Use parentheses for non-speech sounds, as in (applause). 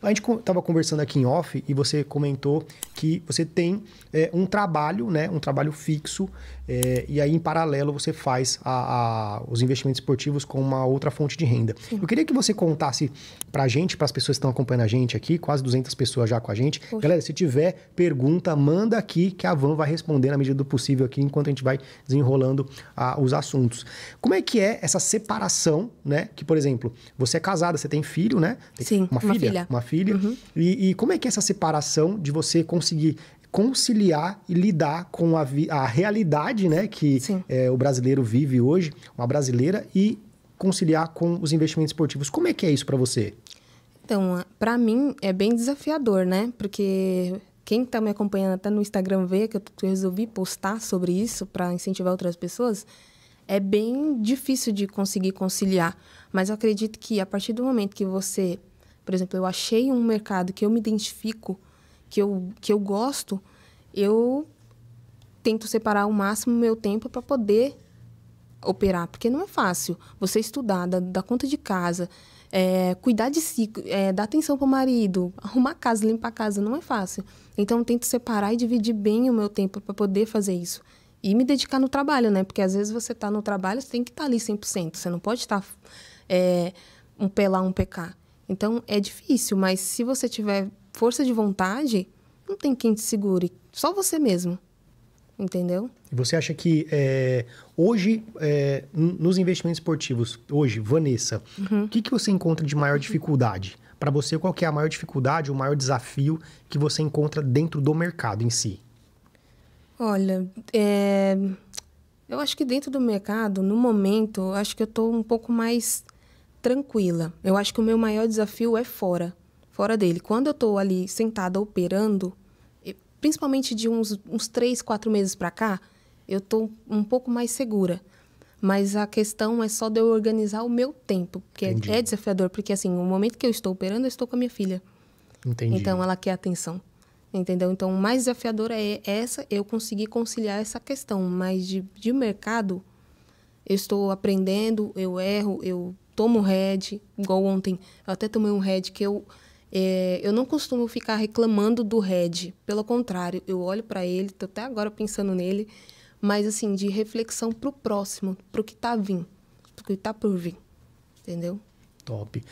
A gente estava conversando aqui em off e você comentou que você tem é, um trabalho, né? Um trabalho fixo é, e aí em paralelo você faz a, a, os investimentos esportivos com uma outra fonte de renda. Sim. Eu queria que você contasse para a gente, para as pessoas que estão acompanhando a gente aqui, quase 200 pessoas já com a gente. Poxa. Galera, se tiver pergunta, manda aqui que a Van vai responder na medida do possível aqui enquanto a gente vai desenrolando a os assuntos. Como é que é essa separação, né? Que, por exemplo, você é casada, você tem filho, né? Tem Sim, uma, uma filha, filha, Uma filha. Uhum. E, e como é que é essa separação de você conseguir conciliar e lidar com a, a realidade né, que é, o brasileiro vive hoje, uma brasileira, e conciliar com os investimentos esportivos. Como é que é isso para você? Então, para mim é bem desafiador, né? Porque quem está me acompanhando até no Instagram vê que eu resolvi postar sobre isso para incentivar outras pessoas. É bem difícil de conseguir conciliar, mas eu acredito que a partir do momento que você por exemplo, eu achei um mercado que eu me identifico, que eu, que eu gosto, eu tento separar o máximo meu tempo para poder operar, porque não é fácil. Você estudar, dar, dar conta de casa, é, cuidar de si, é, dar atenção para o marido, (laughs) arrumar a casa, limpar a casa, não é fácil. Então, eu tento separar e dividir bem o meu tempo para poder fazer isso. E me dedicar no trabalho, né? Porque às vezes você está no trabalho, você tem que estar tá ali 100%. Você não pode estar tá, é, um pé lá, um pecar. Então é difícil, mas se você tiver força de vontade, não tem quem te segure, só você mesmo. Entendeu? E você acha que é, hoje, é, nos investimentos esportivos, hoje, Vanessa, uhum. o que, que você encontra de maior dificuldade? Para você, qual é a maior dificuldade, o maior desafio que você encontra dentro do mercado em si? Olha, é, eu acho que dentro do mercado, no momento, acho que eu estou um pouco mais tranquila. Eu acho que o meu maior desafio é fora, fora dele. Quando eu estou ali sentada operando, principalmente de uns, uns três, quatro meses para cá, eu estou um pouco mais segura. Mas a questão é só de eu organizar o meu tempo, que é, é, desafiador, porque assim, o momento que eu estou operando, eu estou com a minha filha. Entendi. Então ela quer atenção. Entendeu? Então, o mais desafiador é essa, eu conseguir conciliar essa questão. Mas de, de mercado, eu estou aprendendo, eu erro, eu tomo red, igual ontem. Eu até tomei um red que eu é, eu não costumo ficar reclamando do red. Pelo contrário, eu olho para ele, tô até agora pensando nele, mas assim, de reflexão pro próximo, pro que tá vindo, pro que tá por vir. Entendeu? Top.